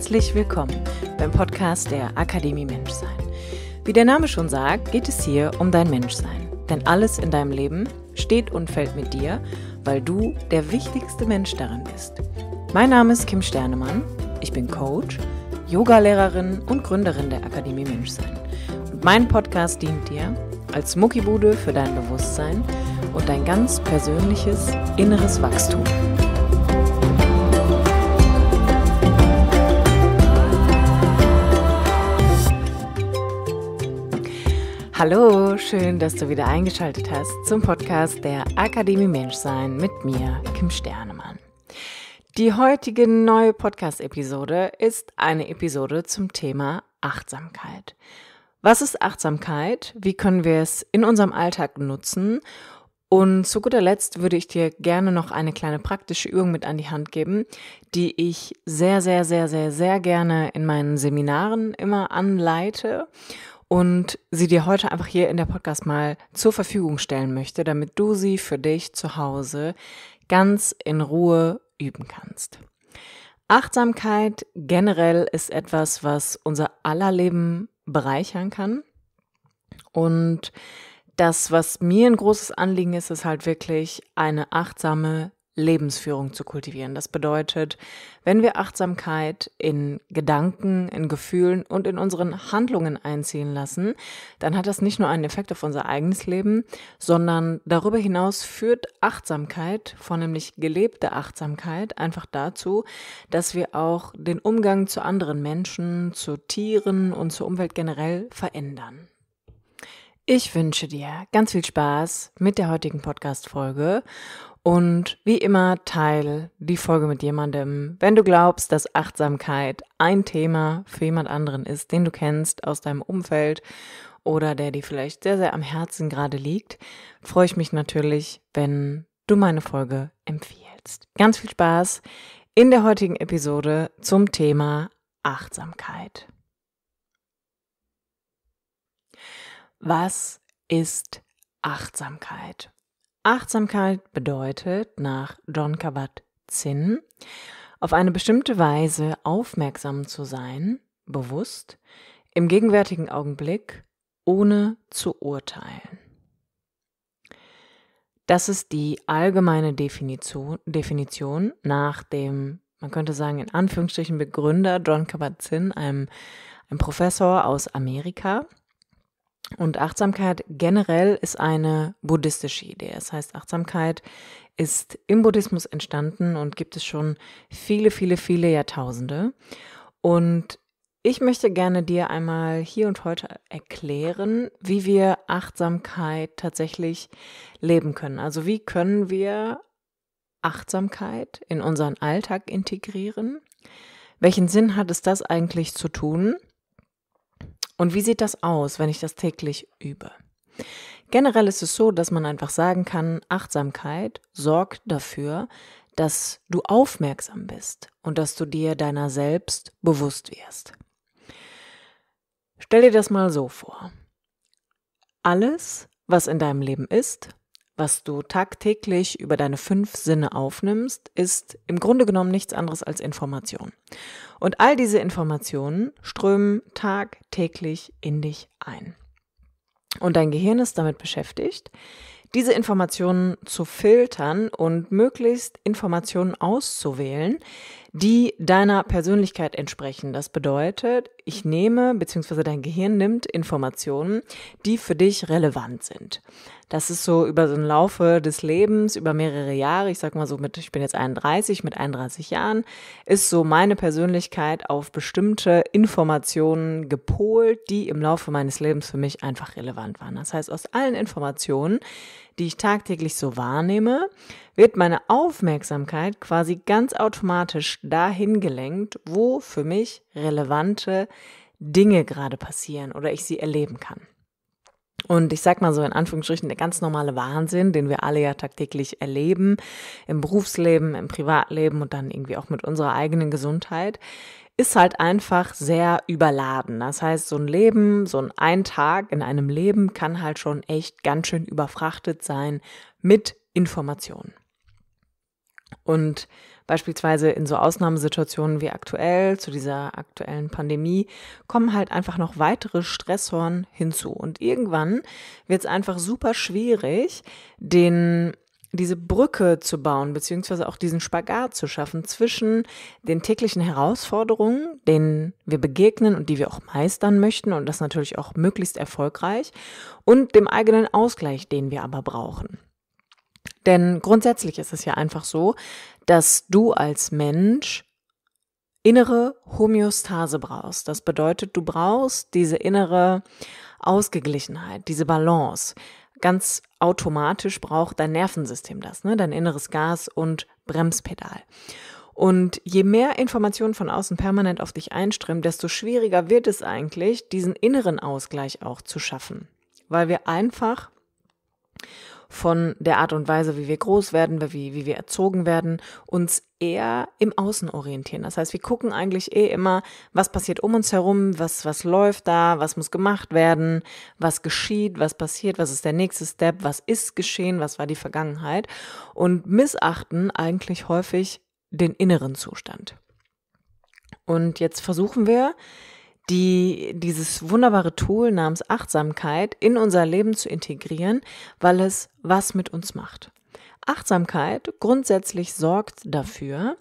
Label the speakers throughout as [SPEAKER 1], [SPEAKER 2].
[SPEAKER 1] herzlich willkommen beim Podcast der Akademie Menschsein. Wie der Name schon sagt, geht es hier um dein Menschsein. Denn alles in deinem Leben steht und fällt mit dir, weil du der wichtigste Mensch darin bist. Mein Name ist Kim Sternemann, ich bin Coach, Yogalehrerin und Gründerin der Akademie Menschsein. Und mein Podcast dient dir als Muckibude für dein Bewusstsein und dein ganz persönliches inneres Wachstum. Hallo, schön, dass du wieder eingeschaltet hast zum Podcast der Akademie Menschsein mit mir, Kim Sternemann. Die heutige neue Podcast-Episode ist eine Episode zum Thema Achtsamkeit. Was ist Achtsamkeit? Wie können wir es in unserem Alltag nutzen? Und zu guter Letzt würde ich dir gerne noch eine kleine praktische Übung mit an die Hand geben, die ich sehr, sehr, sehr, sehr, sehr gerne in meinen Seminaren immer anleite und sie dir heute einfach hier in der Podcast mal zur Verfügung stellen möchte, damit du sie für dich zu Hause ganz in Ruhe üben kannst. Achtsamkeit generell ist etwas, was unser aller Leben bereichern kann. Und das, was mir ein großes Anliegen ist, ist halt wirklich eine achtsame Lebensführung zu kultivieren. Das bedeutet, wenn wir Achtsamkeit in Gedanken, in Gefühlen und in unseren Handlungen einziehen lassen, dann hat das nicht nur einen Effekt auf unser eigenes Leben, sondern darüber hinaus führt Achtsamkeit, vornehmlich gelebte Achtsamkeit, einfach dazu, dass wir auch den Umgang zu anderen Menschen, zu Tieren und zur Umwelt generell verändern. Ich wünsche dir ganz viel Spaß mit der heutigen Podcast-Folge und wie immer teile die Folge mit jemandem, wenn du glaubst, dass Achtsamkeit ein Thema für jemand anderen ist, den du kennst aus deinem Umfeld oder der dir vielleicht sehr, sehr am Herzen gerade liegt, freue ich mich natürlich, wenn du meine Folge empfiehlst. Ganz viel Spaß in der heutigen Episode zum Thema Achtsamkeit. Was ist Achtsamkeit? Achtsamkeit bedeutet nach John Kabat-Zinn, auf eine bestimmte Weise aufmerksam zu sein, bewusst, im gegenwärtigen Augenblick, ohne zu urteilen. Das ist die allgemeine Definition, Definition nach dem, man könnte sagen, in Anführungsstrichen Begründer John Kabat-Zinn, einem, einem Professor aus Amerika, und Achtsamkeit generell ist eine buddhistische Idee. Das heißt, Achtsamkeit ist im Buddhismus entstanden und gibt es schon viele, viele, viele Jahrtausende. Und ich möchte gerne dir einmal hier und heute erklären, wie wir Achtsamkeit tatsächlich leben können. Also wie können wir Achtsamkeit in unseren Alltag integrieren? Welchen Sinn hat es das eigentlich zu tun? Und wie sieht das aus, wenn ich das täglich übe? Generell ist es so, dass man einfach sagen kann, Achtsamkeit sorgt dafür, dass du aufmerksam bist und dass du dir deiner selbst bewusst wirst. Stell dir das mal so vor. Alles, was in deinem Leben ist, was du tagtäglich über deine fünf Sinne aufnimmst, ist im Grunde genommen nichts anderes als Information. Und all diese Informationen strömen tagtäglich in dich ein. Und dein Gehirn ist damit beschäftigt, diese Informationen zu filtern und möglichst Informationen auszuwählen, die deiner Persönlichkeit entsprechen. Das bedeutet, ich nehme bzw. dein Gehirn nimmt Informationen, die für dich relevant sind. Das ist so über so einen Laufe des Lebens, über mehrere Jahre, ich sag mal so mit, ich bin jetzt 31, mit 31 Jahren, ist so meine Persönlichkeit auf bestimmte Informationen gepolt, die im Laufe meines Lebens für mich einfach relevant waren. Das heißt, aus allen Informationen, die ich tagtäglich so wahrnehme, wird meine Aufmerksamkeit quasi ganz automatisch dahin gelenkt, wo für mich relevante Dinge gerade passieren oder ich sie erleben kann. Und ich sag mal so in Anführungsstrichen der ganz normale Wahnsinn, den wir alle ja tagtäglich erleben, im Berufsleben, im Privatleben und dann irgendwie auch mit unserer eigenen Gesundheit, ist halt einfach sehr überladen. Das heißt, so ein Leben, so ein ein Tag in einem Leben kann halt schon echt ganz schön überfrachtet sein mit Informationen. Und beispielsweise in so Ausnahmesituationen wie aktuell, zu dieser aktuellen Pandemie, kommen halt einfach noch weitere Stressoren hinzu. Und irgendwann wird es einfach super schwierig, den diese Brücke zu bauen, beziehungsweise auch diesen Spagat zu schaffen zwischen den täglichen Herausforderungen, denen wir begegnen und die wir auch meistern möchten und das natürlich auch möglichst erfolgreich und dem eigenen Ausgleich, den wir aber brauchen. Denn grundsätzlich ist es ja einfach so, dass du als Mensch innere Homöostase brauchst. Das bedeutet, du brauchst diese innere Ausgeglichenheit, diese Balance. Ganz automatisch braucht dein Nervensystem das, ne? dein inneres Gas und Bremspedal. Und je mehr Informationen von außen permanent auf dich einströmen, desto schwieriger wird es eigentlich, diesen inneren Ausgleich auch zu schaffen, weil wir einfach von der Art und Weise, wie wir groß werden, wie, wie wir erzogen werden, uns eher im Außen orientieren. Das heißt, wir gucken eigentlich eh immer, was passiert um uns herum, was, was läuft da, was muss gemacht werden, was geschieht, was passiert, was ist der nächste Step, was ist geschehen, was war die Vergangenheit und missachten eigentlich häufig den inneren Zustand. Und jetzt versuchen wir, die, dieses wunderbare Tool namens Achtsamkeit in unser Leben zu integrieren, weil es was mit uns macht. Achtsamkeit grundsätzlich sorgt dafür,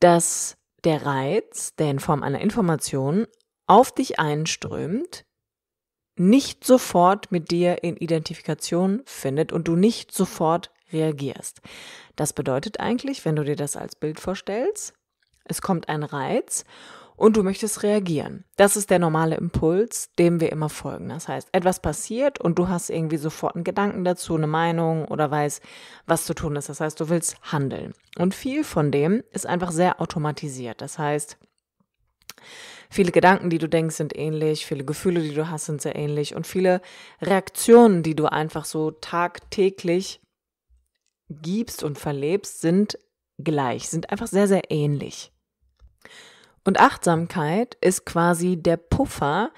[SPEAKER 1] dass der Reiz, der in Form einer Information auf dich einströmt, nicht sofort mit dir in Identifikation findet und du nicht sofort reagierst. Das bedeutet eigentlich, wenn du dir das als Bild vorstellst, es kommt ein Reiz und du möchtest reagieren. Das ist der normale Impuls, dem wir immer folgen. Das heißt, etwas passiert und du hast irgendwie sofort einen Gedanken dazu, eine Meinung oder weißt, was zu tun ist. Das heißt, du willst handeln. Und viel von dem ist einfach sehr automatisiert. Das heißt, Viele Gedanken, die du denkst, sind ähnlich, viele Gefühle, die du hast, sind sehr ähnlich und viele Reaktionen, die du einfach so tagtäglich gibst und verlebst, sind gleich, sind einfach sehr, sehr ähnlich. Und Achtsamkeit ist quasi der Puffer,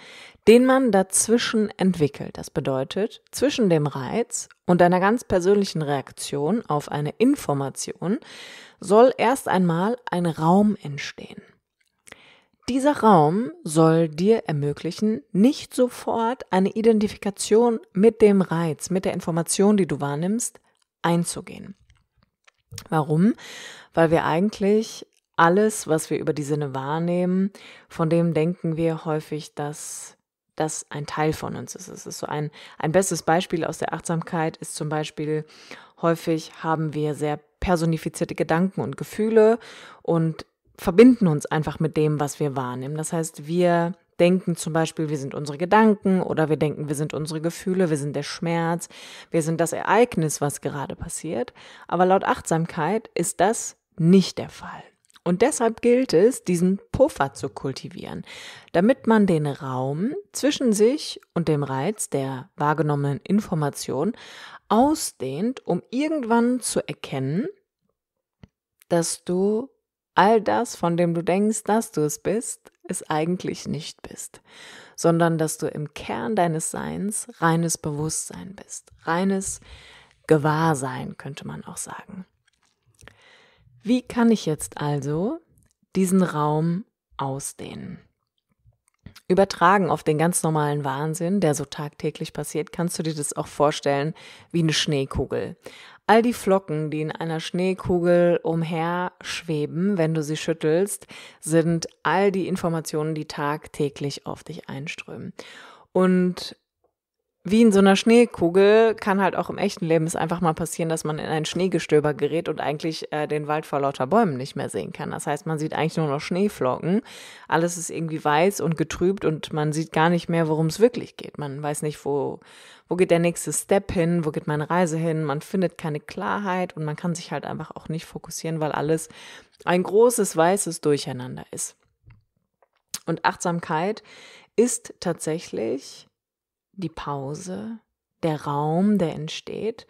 [SPEAKER 1] den man dazwischen entwickelt. Das bedeutet, zwischen dem Reiz und einer ganz persönlichen Reaktion auf eine Information soll erst einmal ein Raum entstehen. Dieser Raum soll dir ermöglichen, nicht sofort eine Identifikation mit dem Reiz, mit der Information, die du wahrnimmst, einzugehen. Warum? Weil wir eigentlich alles, was wir über die Sinne wahrnehmen, von dem denken wir häufig, dass das ein Teil von uns ist. Es ist so ein, ein bestes Beispiel aus der Achtsamkeit ist zum Beispiel, häufig haben wir sehr personifizierte Gedanken und Gefühle und verbinden uns einfach mit dem, was wir wahrnehmen. Das heißt, wir denken zum Beispiel, wir sind unsere Gedanken oder wir denken, wir sind unsere Gefühle, wir sind der Schmerz, wir sind das Ereignis, was gerade passiert. Aber laut Achtsamkeit ist das nicht der Fall. Und deshalb gilt es, diesen Puffer zu kultivieren, damit man den Raum zwischen sich und dem Reiz der wahrgenommenen Information ausdehnt, um irgendwann zu erkennen, dass du all das, von dem du denkst, dass du es bist, es eigentlich nicht bist, sondern dass du im Kern deines Seins reines Bewusstsein bist, reines Gewahrsein könnte man auch sagen. Wie kann ich jetzt also diesen Raum ausdehnen? Übertragen auf den ganz normalen Wahnsinn, der so tagtäglich passiert, kannst du dir das auch vorstellen wie eine Schneekugel. All die Flocken, die in einer Schneekugel umher schweben, wenn du sie schüttelst, sind all die Informationen, die tagtäglich auf dich einströmen. Und wie in so einer Schneekugel kann halt auch im echten Leben es einfach mal passieren, dass man in ein Schneegestöber gerät und eigentlich äh, den Wald vor lauter Bäumen nicht mehr sehen kann. Das heißt, man sieht eigentlich nur noch Schneeflocken. Alles ist irgendwie weiß und getrübt und man sieht gar nicht mehr, worum es wirklich geht. Man weiß nicht, wo, wo geht der nächste Step hin, wo geht meine Reise hin. Man findet keine Klarheit und man kann sich halt einfach auch nicht fokussieren, weil alles ein großes weißes Durcheinander ist. Und Achtsamkeit ist tatsächlich die Pause, der Raum, der entsteht,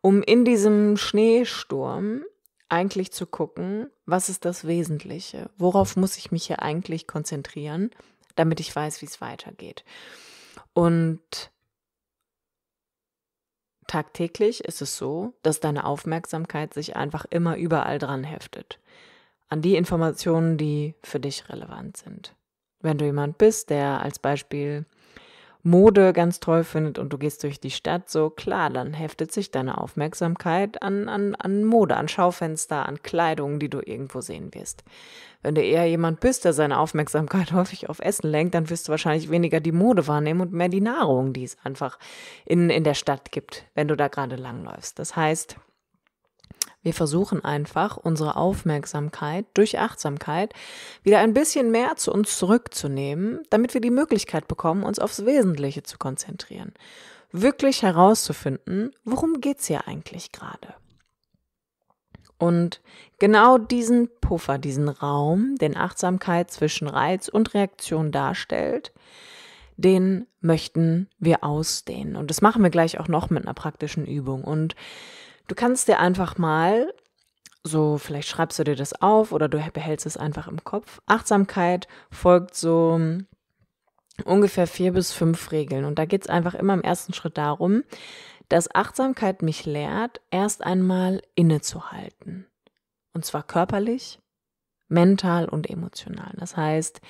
[SPEAKER 1] um in diesem Schneesturm eigentlich zu gucken, was ist das Wesentliche, worauf muss ich mich hier eigentlich konzentrieren, damit ich weiß, wie es weitergeht. Und tagtäglich ist es so, dass deine Aufmerksamkeit sich einfach immer überall dran heftet, an die Informationen, die für dich relevant sind. Wenn du jemand bist, der als Beispiel Mode ganz toll findet und du gehst durch die Stadt, so klar, dann heftet sich deine Aufmerksamkeit an, an, an Mode, an Schaufenster, an Kleidung, die du irgendwo sehen wirst. Wenn du eher jemand bist, der seine Aufmerksamkeit häufig auf Essen lenkt, dann wirst du wahrscheinlich weniger die Mode wahrnehmen und mehr die Nahrung, die es einfach in, in der Stadt gibt, wenn du da gerade langläufst. Das heißt, wir versuchen einfach, unsere Aufmerksamkeit durch Achtsamkeit wieder ein bisschen mehr zu uns zurückzunehmen, damit wir die Möglichkeit bekommen, uns aufs Wesentliche zu konzentrieren. Wirklich herauszufinden, worum geht's hier eigentlich gerade? Und genau diesen Puffer, diesen Raum, den Achtsamkeit zwischen Reiz und Reaktion darstellt, den möchten wir ausdehnen. Und das machen wir gleich auch noch mit einer praktischen Übung. Und Du kannst dir einfach mal, so vielleicht schreibst du dir das auf oder du behältst es einfach im Kopf. Achtsamkeit folgt so hm, ungefähr vier bis fünf Regeln. Und da geht es einfach immer im ersten Schritt darum, dass Achtsamkeit mich lehrt, erst einmal innezuhalten. Und zwar körperlich, mental und emotional. Das heißt,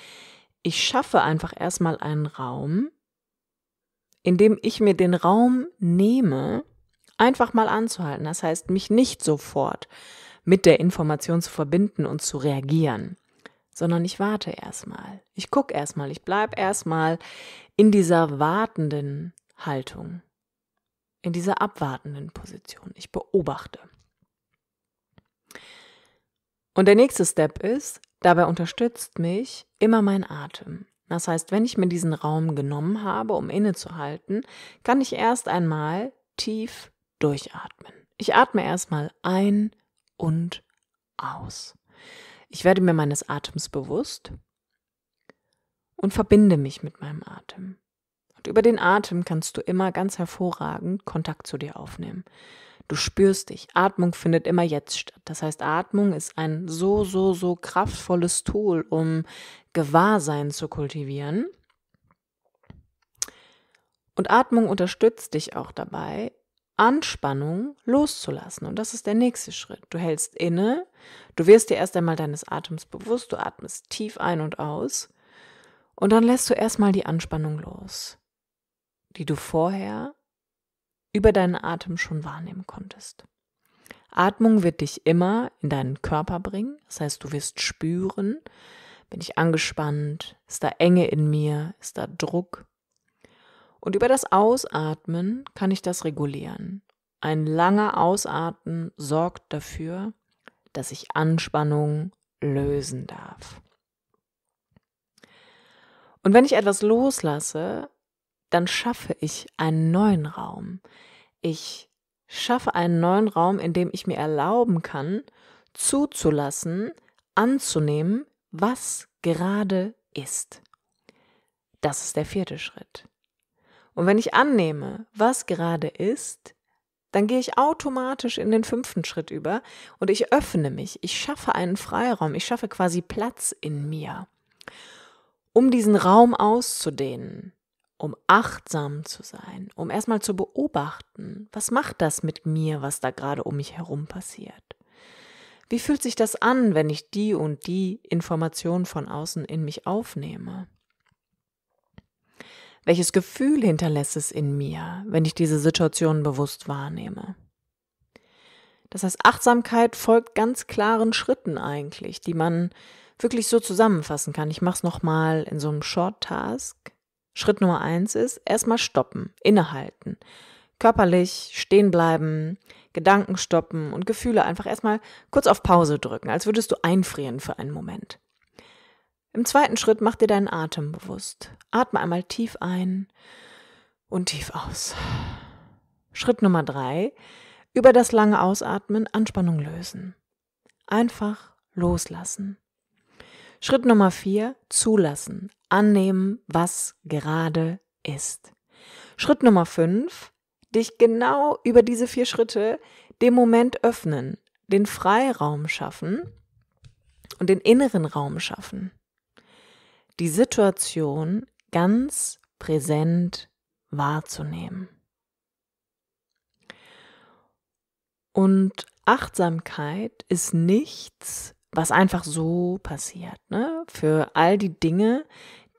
[SPEAKER 1] ich schaffe einfach erstmal einen Raum, in dem ich mir den Raum nehme, einfach mal anzuhalten. Das heißt, mich nicht sofort mit der Information zu verbinden und zu reagieren, sondern ich warte erstmal. Ich gucke erstmal, ich bleibe erstmal in dieser wartenden Haltung, in dieser abwartenden Position. Ich beobachte. Und der nächste Step ist, dabei unterstützt mich immer mein Atem. Das heißt, wenn ich mir diesen Raum genommen habe, um innezuhalten, kann ich erst einmal tief durchatmen. Ich atme erstmal ein und aus. Ich werde mir meines Atems bewusst und verbinde mich mit meinem Atem. Und über den Atem kannst du immer ganz hervorragend Kontakt zu dir aufnehmen. Du spürst dich. Atmung findet immer jetzt statt. Das heißt, Atmung ist ein so, so, so kraftvolles Tool, um Gewahrsein zu kultivieren. Und Atmung unterstützt dich auch dabei, Anspannung loszulassen. Und das ist der nächste Schritt. Du hältst inne, du wirst dir erst einmal deines Atems bewusst, du atmest tief ein und aus und dann lässt du erstmal die Anspannung los, die du vorher über deinen Atem schon wahrnehmen konntest. Atmung wird dich immer in deinen Körper bringen, das heißt du wirst spüren, bin ich angespannt, ist da Enge in mir, ist da Druck, und über das Ausatmen kann ich das regulieren. Ein langer Ausatmen sorgt dafür, dass ich Anspannung lösen darf. Und wenn ich etwas loslasse, dann schaffe ich einen neuen Raum. Ich schaffe einen neuen Raum, in dem ich mir erlauben kann, zuzulassen, anzunehmen, was gerade ist. Das ist der vierte Schritt. Und wenn ich annehme, was gerade ist, dann gehe ich automatisch in den fünften Schritt über und ich öffne mich. Ich schaffe einen Freiraum. Ich schaffe quasi Platz in mir, um diesen Raum auszudehnen, um achtsam zu sein, um erstmal zu beobachten, was macht das mit mir, was da gerade um mich herum passiert. Wie fühlt sich das an, wenn ich die und die Information von außen in mich aufnehme? Welches Gefühl hinterlässt es in mir, wenn ich diese Situation bewusst wahrnehme? Das heißt, Achtsamkeit folgt ganz klaren Schritten eigentlich, die man wirklich so zusammenfassen kann. Ich mache es nochmal in so einem Short Task. Schritt Nummer eins ist, erstmal stoppen, innehalten. Körperlich stehen bleiben, Gedanken stoppen und Gefühle einfach erstmal kurz auf Pause drücken, als würdest du einfrieren für einen Moment. Im zweiten Schritt mach dir deinen Atem bewusst. Atme einmal tief ein und tief aus. Schritt Nummer drei. Über das lange Ausatmen Anspannung lösen. Einfach loslassen. Schritt Nummer vier. Zulassen. Annehmen, was gerade ist. Schritt Nummer fünf. Dich genau über diese vier Schritte dem Moment öffnen, den Freiraum schaffen und den inneren Raum schaffen die Situation ganz präsent wahrzunehmen. Und Achtsamkeit ist nichts, was einfach so passiert. Ne? Für all die Dinge,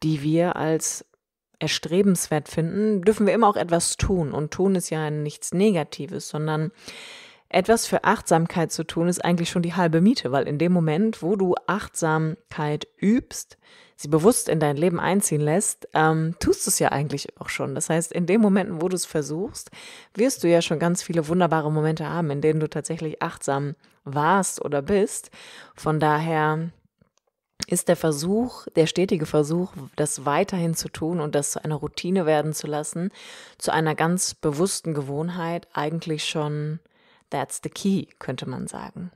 [SPEAKER 1] die wir als erstrebenswert finden, dürfen wir immer auch etwas tun. Und tun ist ja nichts Negatives, sondern etwas für Achtsamkeit zu tun, ist eigentlich schon die halbe Miete, weil in dem Moment, wo du Achtsamkeit übst, sie bewusst in dein Leben einziehen lässt, ähm, tust du es ja eigentlich auch schon. Das heißt, in dem Moment, wo du es versuchst, wirst du ja schon ganz viele wunderbare Momente haben, in denen du tatsächlich achtsam warst oder bist. Von daher ist der Versuch, der stetige Versuch, das weiterhin zu tun und das zu einer Routine werden zu lassen, zu einer ganz bewussten Gewohnheit eigentlich schon That's the key, könnte man sagen.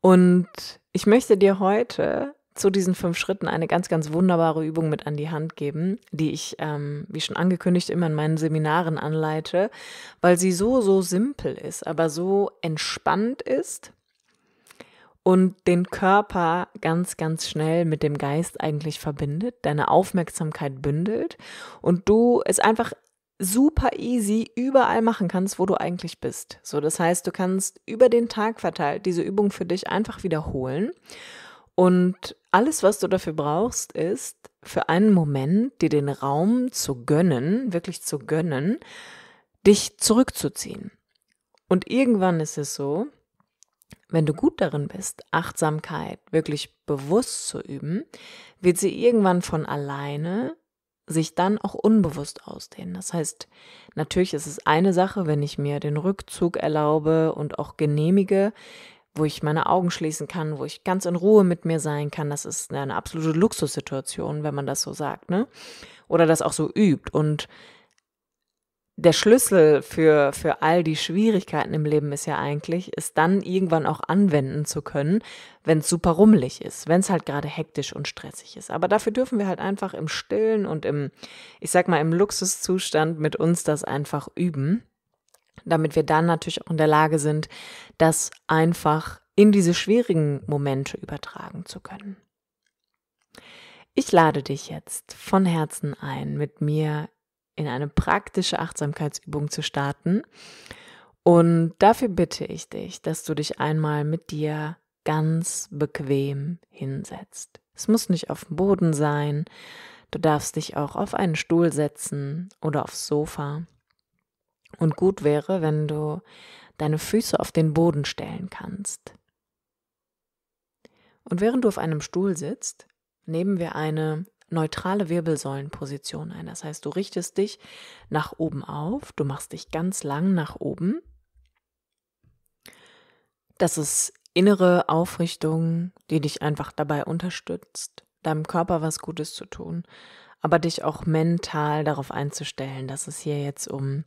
[SPEAKER 1] Und ich möchte dir heute zu diesen fünf Schritten eine ganz, ganz wunderbare Übung mit an die Hand geben, die ich, ähm, wie schon angekündigt, immer in meinen Seminaren anleite, weil sie so, so simpel ist, aber so entspannt ist und den Körper ganz, ganz schnell mit dem Geist eigentlich verbindet, deine Aufmerksamkeit bündelt und du es einfach super easy überall machen kannst, wo du eigentlich bist. So, das heißt, du kannst über den Tag verteilt diese Übung für dich einfach wiederholen. Und alles, was du dafür brauchst, ist für einen Moment dir den Raum zu gönnen, wirklich zu gönnen, dich zurückzuziehen. Und irgendwann ist es so, wenn du gut darin bist, Achtsamkeit wirklich bewusst zu üben, wird sie irgendwann von alleine sich dann auch unbewusst ausdehnen. Das heißt, natürlich ist es eine Sache, wenn ich mir den Rückzug erlaube und auch genehmige, wo ich meine Augen schließen kann, wo ich ganz in Ruhe mit mir sein kann. Das ist eine absolute Luxussituation, wenn man das so sagt, ne? Oder das auch so übt und der Schlüssel für, für all die Schwierigkeiten im Leben ist ja eigentlich, es dann irgendwann auch anwenden zu können, wenn es super rummelig ist, wenn es halt gerade hektisch und stressig ist. Aber dafür dürfen wir halt einfach im Stillen und im, ich sag mal, im Luxuszustand mit uns das einfach üben, damit wir dann natürlich auch in der Lage sind, das einfach in diese schwierigen Momente übertragen zu können. Ich lade dich jetzt von Herzen ein, mit mir in eine praktische Achtsamkeitsübung zu starten. Und dafür bitte ich dich, dass du dich einmal mit dir ganz bequem hinsetzt. Es muss nicht auf dem Boden sein. Du darfst dich auch auf einen Stuhl setzen oder aufs Sofa. Und gut wäre, wenn du deine Füße auf den Boden stellen kannst. Und während du auf einem Stuhl sitzt, nehmen wir eine neutrale Wirbelsäulenposition ein. Das heißt, du richtest dich nach oben auf, du machst dich ganz lang nach oben. Das ist innere Aufrichtung, die dich einfach dabei unterstützt, deinem Körper was Gutes zu tun, aber dich auch mental darauf einzustellen, dass es hier jetzt um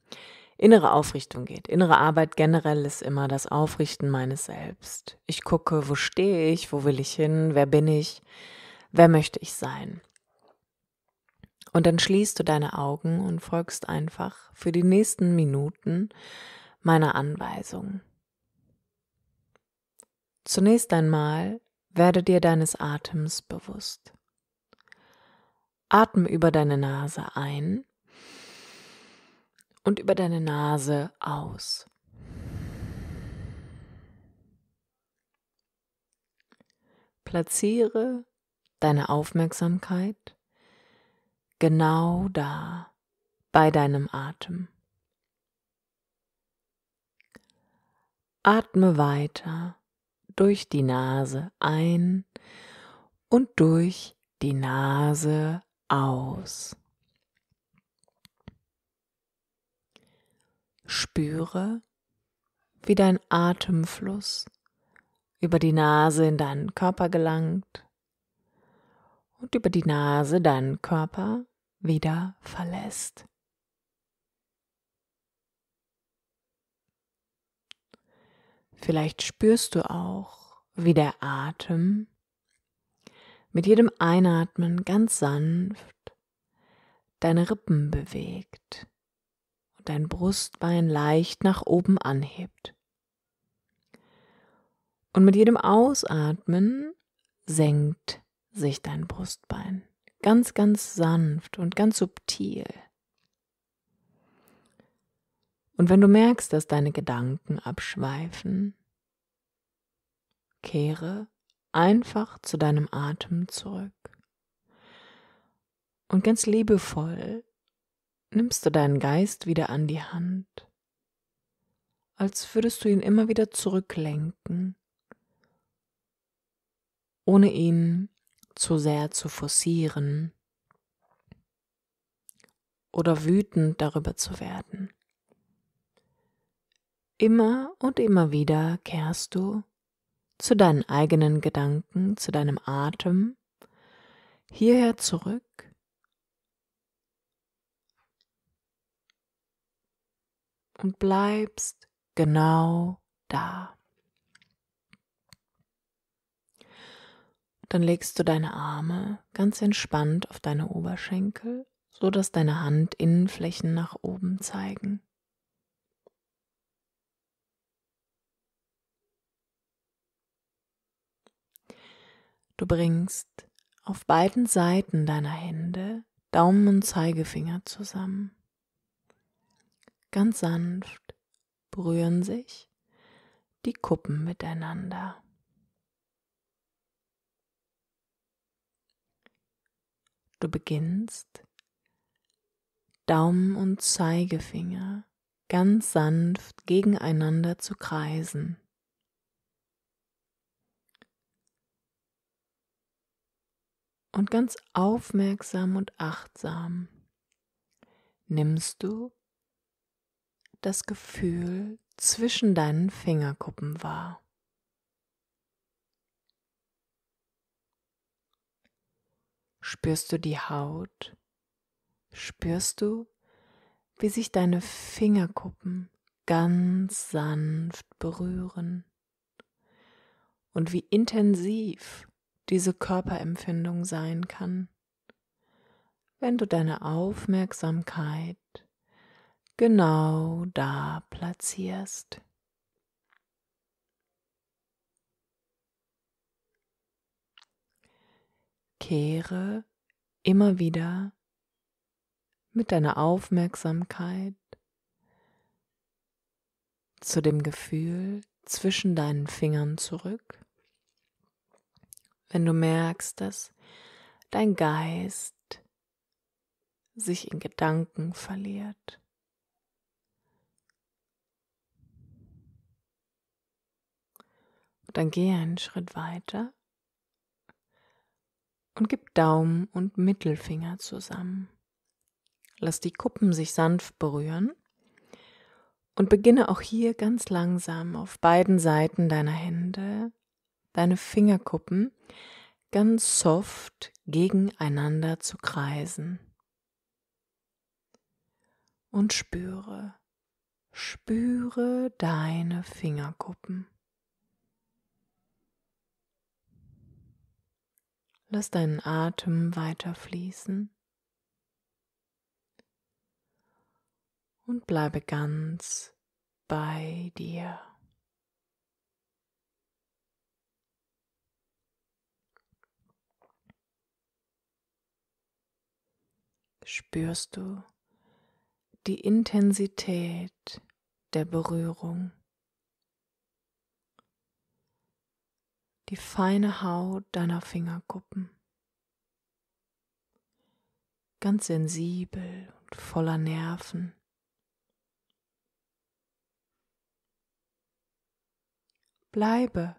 [SPEAKER 1] innere Aufrichtung geht. Innere Arbeit generell ist immer das Aufrichten meines Selbst. Ich gucke, wo stehe ich, wo will ich hin, wer bin ich, wer möchte ich sein. Und dann schließt du deine Augen und folgst einfach für die nächsten Minuten meiner Anweisung. Zunächst einmal werde dir deines Atems bewusst. Atme über deine Nase ein und über deine Nase aus. Platziere deine Aufmerksamkeit genau da, bei deinem Atem. Atme weiter durch die Nase ein und durch die Nase aus. Spüre, wie dein Atemfluss über die Nase in deinen Körper gelangt und über die Nase deinen Körper wieder verlässt. Vielleicht spürst du auch, wie der Atem mit jedem Einatmen ganz sanft deine Rippen bewegt und dein Brustbein leicht nach oben anhebt. Und mit jedem Ausatmen senkt sich dein Brustbein. Ganz, ganz sanft und ganz subtil. Und wenn du merkst, dass deine Gedanken abschweifen, kehre einfach zu deinem Atem zurück. Und ganz liebevoll nimmst du deinen Geist wieder an die Hand, als würdest du ihn immer wieder zurücklenken, ohne ihn zu sehr zu forcieren oder wütend darüber zu werden. Immer und immer wieder kehrst du zu deinen eigenen Gedanken, zu deinem Atem, hierher zurück und bleibst genau da. Dann legst du deine Arme ganz entspannt auf deine Oberschenkel, so dass deine Handinnenflächen nach oben zeigen. Du bringst auf beiden Seiten deiner Hände Daumen und Zeigefinger zusammen. Ganz sanft berühren sich die Kuppen miteinander. Du beginnst Daumen und Zeigefinger ganz sanft gegeneinander zu kreisen. Und ganz aufmerksam und achtsam nimmst du das Gefühl zwischen deinen Fingerkuppen wahr. Spürst du die Haut? Spürst du, wie sich deine Fingerkuppen ganz sanft berühren und wie intensiv diese Körperempfindung sein kann, wenn du deine Aufmerksamkeit genau da platzierst. Kehre immer wieder mit deiner Aufmerksamkeit zu dem Gefühl zwischen deinen Fingern zurück. Wenn du merkst, dass dein Geist sich in Gedanken verliert. Und dann gehe einen Schritt weiter und gib Daumen und Mittelfinger zusammen. Lass die Kuppen sich sanft berühren und beginne auch hier ganz langsam auf beiden Seiten deiner Hände deine Fingerkuppen ganz soft gegeneinander zu kreisen. Und spüre, spüre deine Fingerkuppen. Lass deinen Atem weiter fließen und bleibe ganz bei dir. Spürst du die Intensität der Berührung? die feine Haut deiner Fingerkuppen. Ganz sensibel und voller Nerven. Bleibe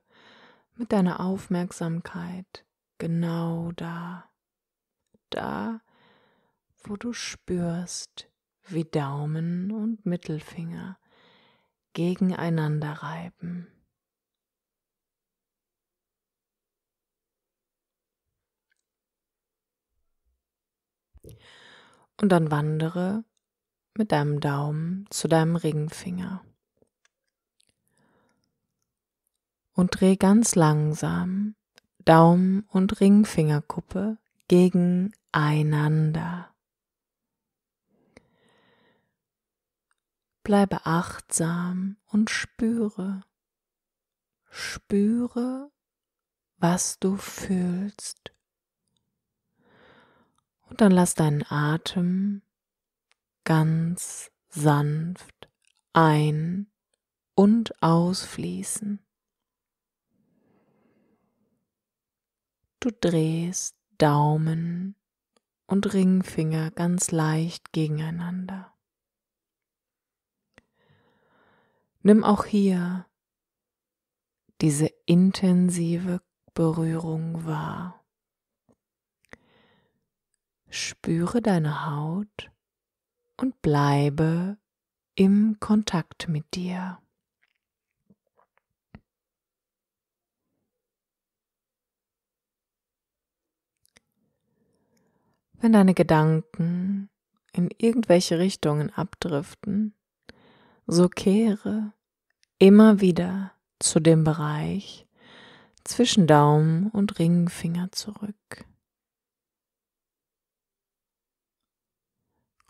[SPEAKER 1] mit deiner Aufmerksamkeit genau da, da, wo du spürst, wie Daumen und Mittelfinger gegeneinander reiben. Und dann wandere mit deinem Daumen zu deinem Ringfinger. Und dreh ganz langsam Daumen und Ringfingerkuppe gegeneinander. Bleibe achtsam und spüre. Spüre, was du fühlst. Und dann lass deinen Atem ganz sanft ein und ausfließen. Du drehst Daumen und Ringfinger ganz leicht gegeneinander. Nimm auch hier diese intensive Berührung wahr. Spüre deine Haut und bleibe im Kontakt mit dir. Wenn deine Gedanken in irgendwelche Richtungen abdriften, so kehre immer wieder zu dem Bereich zwischen Daumen und Ringfinger zurück.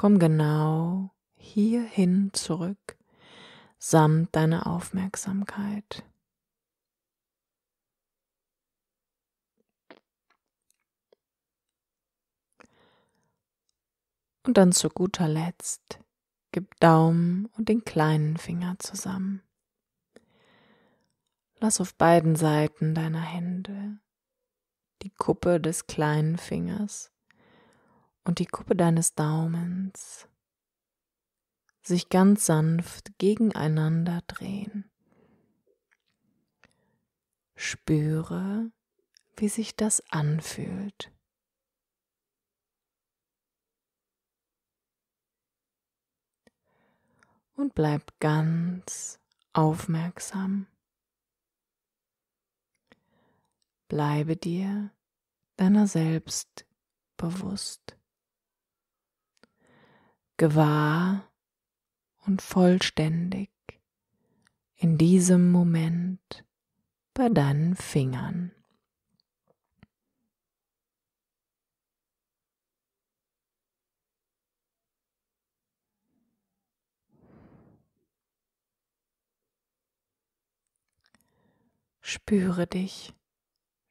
[SPEAKER 1] Komm genau hierhin zurück, samt deiner Aufmerksamkeit. Und dann zu guter Letzt gib Daumen und den kleinen Finger zusammen. Lass auf beiden Seiten deiner Hände die Kuppe des kleinen Fingers und die Kuppe deines Daumens sich ganz sanft gegeneinander drehen. Spüre, wie sich das anfühlt. Und bleib ganz aufmerksam. Bleibe dir deiner selbst bewusst gewahr und vollständig in diesem Moment bei deinen Fingern. Spüre dich,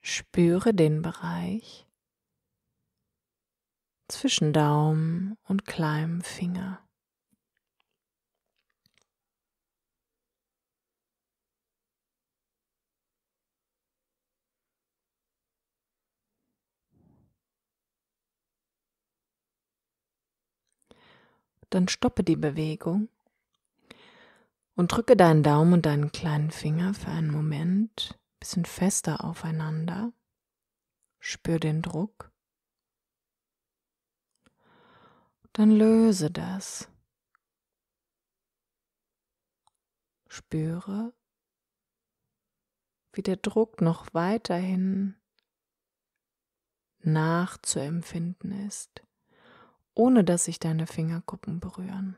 [SPEAKER 1] spüre den Bereich, zwischen Daumen und kleinem Finger. Dann stoppe die Bewegung und drücke deinen Daumen und deinen kleinen Finger für einen Moment ein bisschen fester aufeinander. Spür den Druck. dann löse das. Spüre, wie der Druck noch weiterhin nachzuempfinden ist, ohne dass sich deine Fingerkuppen berühren.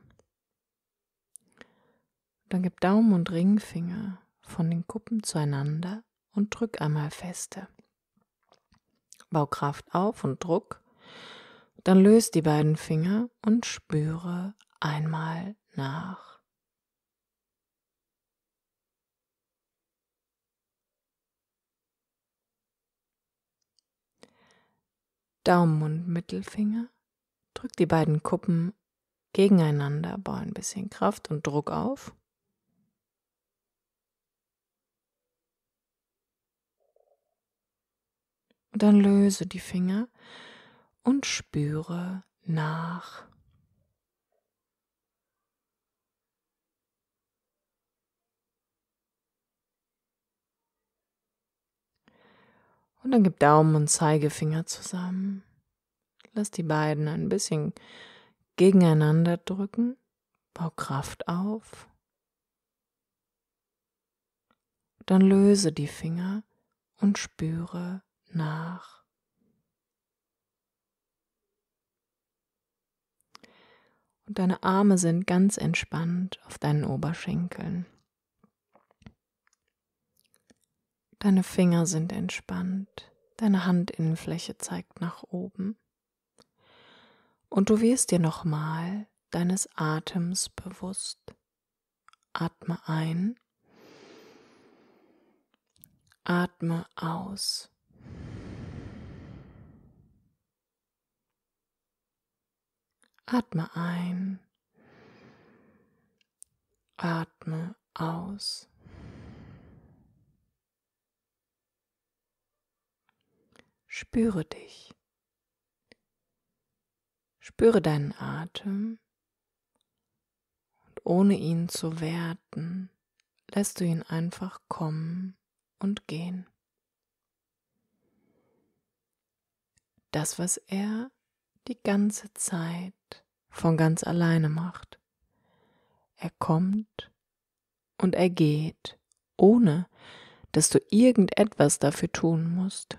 [SPEAKER 1] Dann gib Daumen und Ringfinger von den Kuppen zueinander und drück einmal feste. Bau Kraft auf und Druck dann löse die beiden Finger und spüre einmal nach. Daumen und Mittelfinger. Drück die beiden Kuppen gegeneinander, baue ein bisschen Kraft und Druck auf. Und dann löse die Finger und spüre nach. Und dann gib Daumen und Zeigefinger zusammen. Lass die beiden ein bisschen gegeneinander drücken. Bau Kraft auf. Dann löse die Finger und spüre nach. und deine Arme sind ganz entspannt auf deinen Oberschenkeln. Deine Finger sind entspannt, deine Handinnenfläche zeigt nach oben. Und du wirst dir nochmal deines Atems bewusst. Atme ein, atme aus. Atme ein. Atme aus. Spüre dich. Spüre deinen Atem und ohne ihn zu werten, lässt du ihn einfach kommen und gehen. Das, was er die ganze Zeit von ganz alleine macht. Er kommt und er geht, ohne dass du irgendetwas dafür tun musst.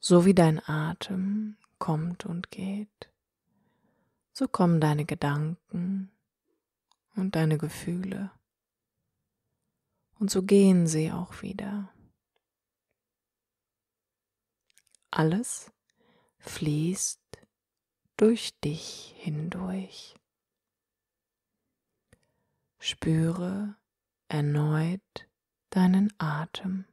[SPEAKER 1] So wie dein Atem kommt und geht, so kommen deine Gedanken und deine Gefühle. Und so gehen sie auch wieder. Alles fließt durch dich hindurch. Spüre erneut deinen Atem.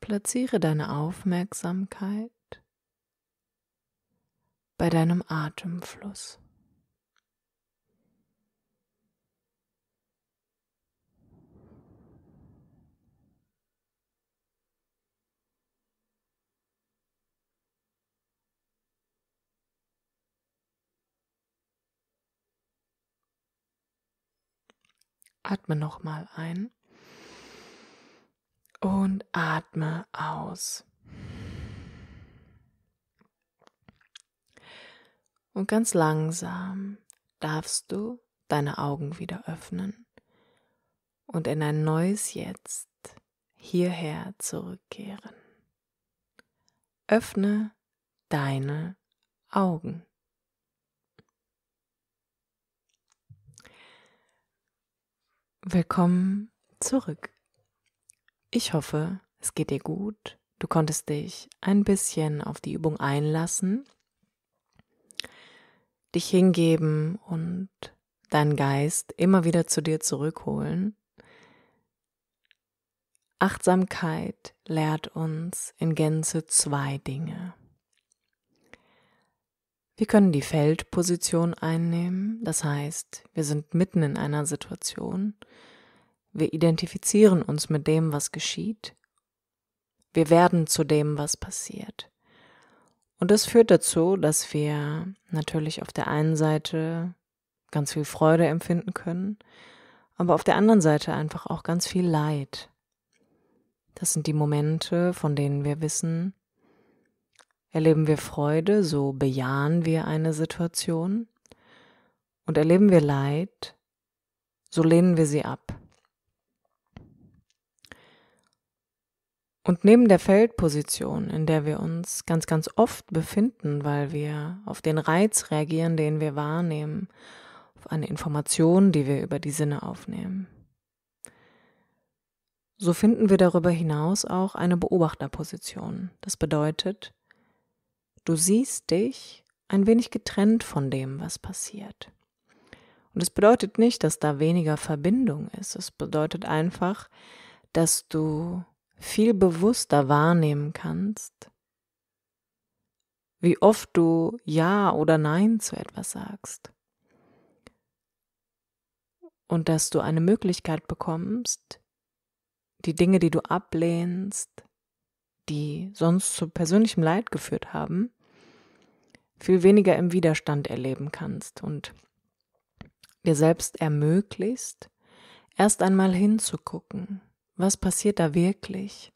[SPEAKER 1] Platziere deine Aufmerksamkeit bei deinem Atemfluss. Atme nochmal ein und atme aus. Und ganz langsam darfst du deine Augen wieder öffnen und in ein neues Jetzt hierher zurückkehren. Öffne deine Augen. Willkommen zurück. Ich hoffe, es geht dir gut. Du konntest dich ein bisschen auf die Übung einlassen, dich hingeben und deinen Geist immer wieder zu dir zurückholen. Achtsamkeit lehrt uns in Gänze zwei Dinge. Wir können die Feldposition einnehmen, das heißt, wir sind mitten in einer Situation, wir identifizieren uns mit dem, was geschieht, wir werden zu dem, was passiert. Und das führt dazu, dass wir natürlich auf der einen Seite ganz viel Freude empfinden können, aber auf der anderen Seite einfach auch ganz viel Leid. Das sind die Momente, von denen wir wissen, Erleben wir Freude, so bejahen wir eine Situation. Und erleben wir Leid, so lehnen wir sie ab. Und neben der Feldposition, in der wir uns ganz, ganz oft befinden, weil wir auf den Reiz reagieren, den wir wahrnehmen, auf eine Information, die wir über die Sinne aufnehmen, so finden wir darüber hinaus auch eine Beobachterposition. Das bedeutet, du siehst dich ein wenig getrennt von dem, was passiert. Und es bedeutet nicht, dass da weniger Verbindung ist. Es bedeutet einfach, dass du viel bewusster wahrnehmen kannst, wie oft du Ja oder Nein zu etwas sagst. Und dass du eine Möglichkeit bekommst, die Dinge, die du ablehnst, die sonst zu persönlichem Leid geführt haben, viel weniger im Widerstand erleben kannst und dir selbst ermöglicht, erst einmal hinzugucken, was passiert da wirklich?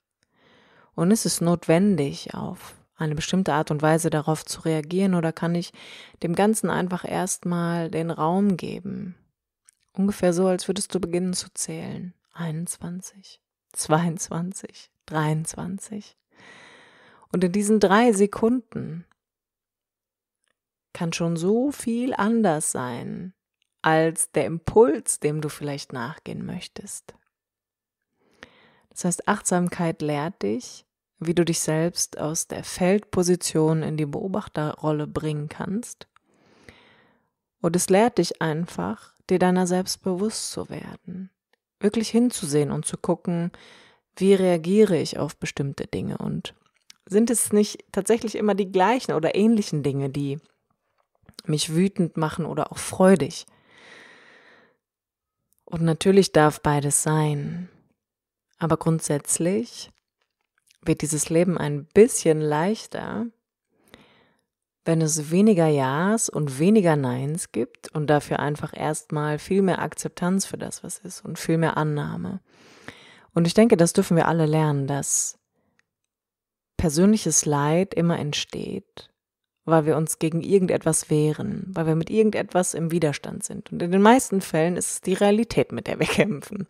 [SPEAKER 1] Und ist es notwendig, auf eine bestimmte Art und Weise darauf zu reagieren oder kann ich dem Ganzen einfach erstmal den Raum geben? Ungefähr so, als würdest du beginnen zu zählen. 21, 22, 23, und in diesen drei Sekunden kann schon so viel anders sein als der Impuls, dem du vielleicht nachgehen möchtest. Das heißt, Achtsamkeit lehrt dich, wie du dich selbst aus der Feldposition in die Beobachterrolle bringen kannst. Und es lehrt dich einfach, dir deiner selbst bewusst zu werden, wirklich hinzusehen und zu gucken, wie reagiere ich auf bestimmte Dinge und sind es nicht tatsächlich immer die gleichen oder ähnlichen Dinge, die mich wütend machen oder auch freudig? Und natürlich darf beides sein. Aber grundsätzlich wird dieses Leben ein bisschen leichter, wenn es weniger Ja's und weniger Neins gibt und dafür einfach erstmal viel mehr Akzeptanz für das, was ist und viel mehr Annahme. Und ich denke, das dürfen wir alle lernen, dass persönliches Leid immer entsteht, weil wir uns gegen irgendetwas wehren, weil wir mit irgendetwas im Widerstand sind. Und in den meisten Fällen ist es die Realität, mit der wir kämpfen.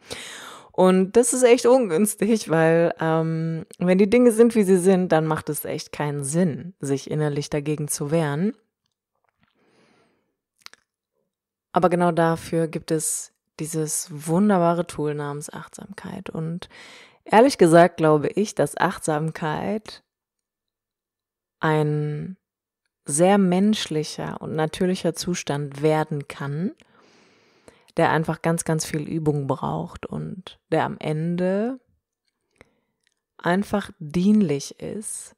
[SPEAKER 1] Und das ist echt ungünstig, weil ähm, wenn die Dinge sind, wie sie sind, dann macht es echt keinen Sinn, sich innerlich dagegen zu wehren. Aber genau dafür gibt es dieses wunderbare Tool namens Achtsamkeit. Und Ehrlich gesagt glaube ich, dass Achtsamkeit ein sehr menschlicher und natürlicher Zustand werden kann, der einfach ganz, ganz viel Übung braucht und der am Ende einfach dienlich ist,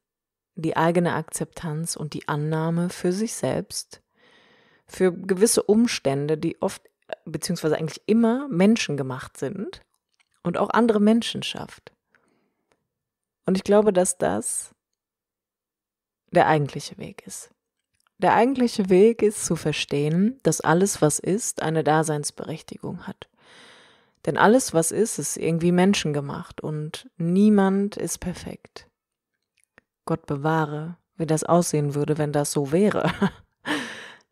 [SPEAKER 1] die eigene Akzeptanz und die Annahme für sich selbst, für gewisse Umstände, die oft äh, beziehungsweise eigentlich immer menschengemacht sind und auch andere Menschen schafft. Und ich glaube, dass das der eigentliche Weg ist. Der eigentliche Weg ist zu verstehen, dass alles, was ist, eine Daseinsberechtigung hat. Denn alles, was ist, ist irgendwie menschengemacht und niemand ist perfekt. Gott bewahre, wie das aussehen würde, wenn das so wäre.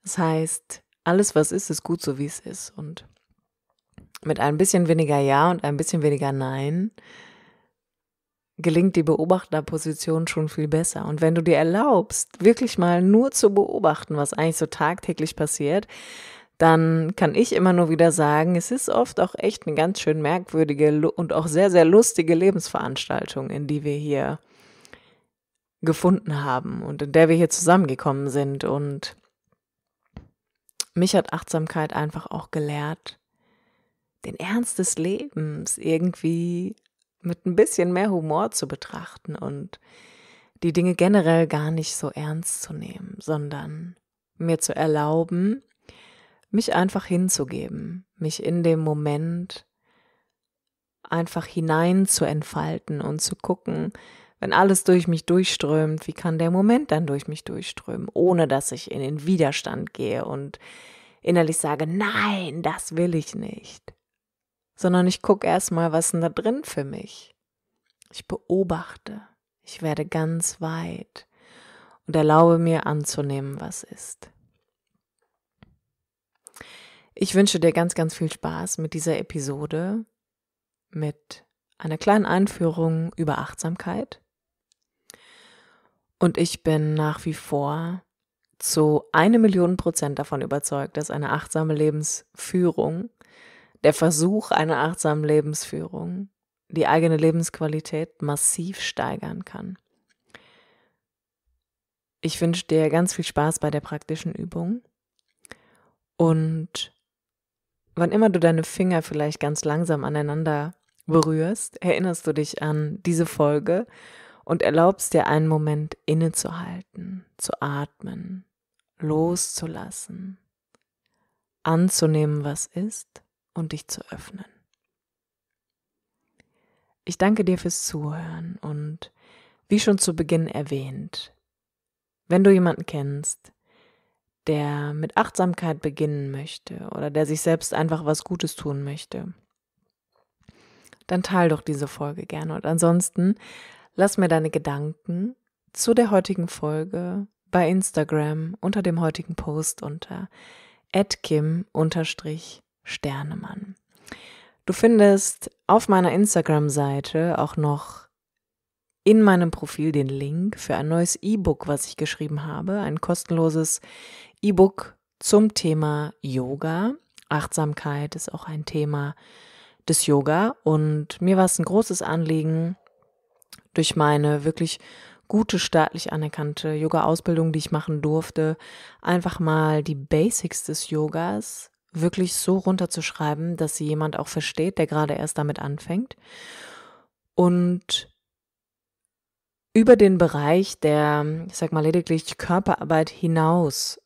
[SPEAKER 1] Das heißt, alles, was ist, ist gut so, wie es ist. Und mit ein bisschen weniger Ja und ein bisschen weniger Nein gelingt die Beobachterposition schon viel besser. Und wenn du dir erlaubst, wirklich mal nur zu beobachten, was eigentlich so tagtäglich passiert, dann kann ich immer nur wieder sagen, es ist oft auch echt eine ganz schön merkwürdige und auch sehr, sehr lustige Lebensveranstaltung, in die wir hier gefunden haben und in der wir hier zusammengekommen sind. Und mich hat Achtsamkeit einfach auch gelehrt, den Ernst des Lebens irgendwie mit ein bisschen mehr Humor zu betrachten und die Dinge generell gar nicht so ernst zu nehmen, sondern mir zu erlauben, mich einfach hinzugeben, mich in dem Moment einfach hinein zu entfalten und zu gucken, wenn alles durch mich durchströmt, wie kann der Moment dann durch mich durchströmen, ohne dass ich in den Widerstand gehe und innerlich sage, nein, das will ich nicht sondern ich gucke erstmal, was ist denn da drin für mich. Ich beobachte, ich werde ganz weit und erlaube mir anzunehmen, was ist. Ich wünsche dir ganz, ganz viel Spaß mit dieser Episode, mit einer kleinen Einführung über Achtsamkeit. Und ich bin nach wie vor zu eine Million Prozent davon überzeugt, dass eine achtsame Lebensführung der Versuch einer achtsamen Lebensführung die eigene Lebensqualität massiv steigern kann. Ich wünsche dir ganz viel Spaß bei der praktischen Übung und wann immer du deine Finger vielleicht ganz langsam aneinander berührst, erinnerst du dich an diese Folge und erlaubst dir einen Moment innezuhalten, zu atmen, loszulassen, anzunehmen, was ist und dich zu öffnen. Ich danke dir fürs Zuhören und wie schon zu Beginn erwähnt, wenn du jemanden kennst, der mit Achtsamkeit beginnen möchte oder der sich selbst einfach was Gutes tun möchte, dann teil doch diese Folge gerne. Und ansonsten lass mir deine Gedanken zu der heutigen Folge bei Instagram unter dem heutigen Post unter kim Sternemann. Du findest auf meiner Instagram-Seite auch noch in meinem Profil den Link für ein neues E-Book, was ich geschrieben habe, ein kostenloses E-Book zum Thema Yoga. Achtsamkeit ist auch ein Thema des Yoga und mir war es ein großes Anliegen, durch meine wirklich gute staatlich anerkannte Yoga-Ausbildung, die ich machen durfte, einfach mal die Basics des Yogas wirklich so runterzuschreiben, dass sie jemand auch versteht, der gerade erst damit anfängt. Und über den Bereich der, ich sag mal, lediglich Körperarbeit hinaus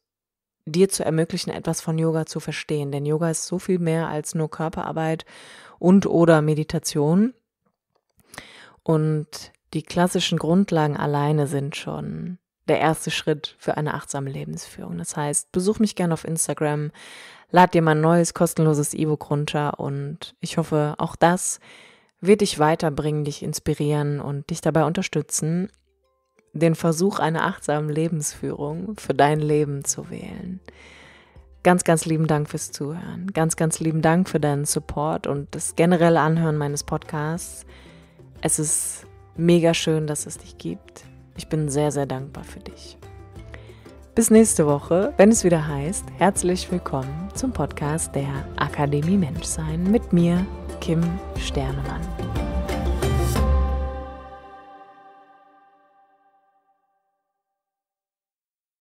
[SPEAKER 1] dir zu ermöglichen, etwas von Yoga zu verstehen. Denn Yoga ist so viel mehr als nur Körperarbeit und oder Meditation. Und die klassischen Grundlagen alleine sind schon der erste Schritt für eine achtsame Lebensführung. Das heißt, besuch mich gerne auf Instagram, lad dir mein neues kostenloses E-Book runter und ich hoffe, auch das wird dich weiterbringen, dich inspirieren und dich dabei unterstützen, den Versuch einer achtsamen Lebensführung für dein Leben zu wählen. Ganz, ganz lieben Dank fürs Zuhören. Ganz, ganz lieben Dank für deinen Support und das generelle Anhören meines Podcasts. Es ist mega schön, dass es dich gibt. Ich bin sehr, sehr dankbar für dich. Bis nächste Woche, wenn es wieder heißt, herzlich willkommen zum Podcast der Akademie Menschsein mit mir, Kim Sternemann.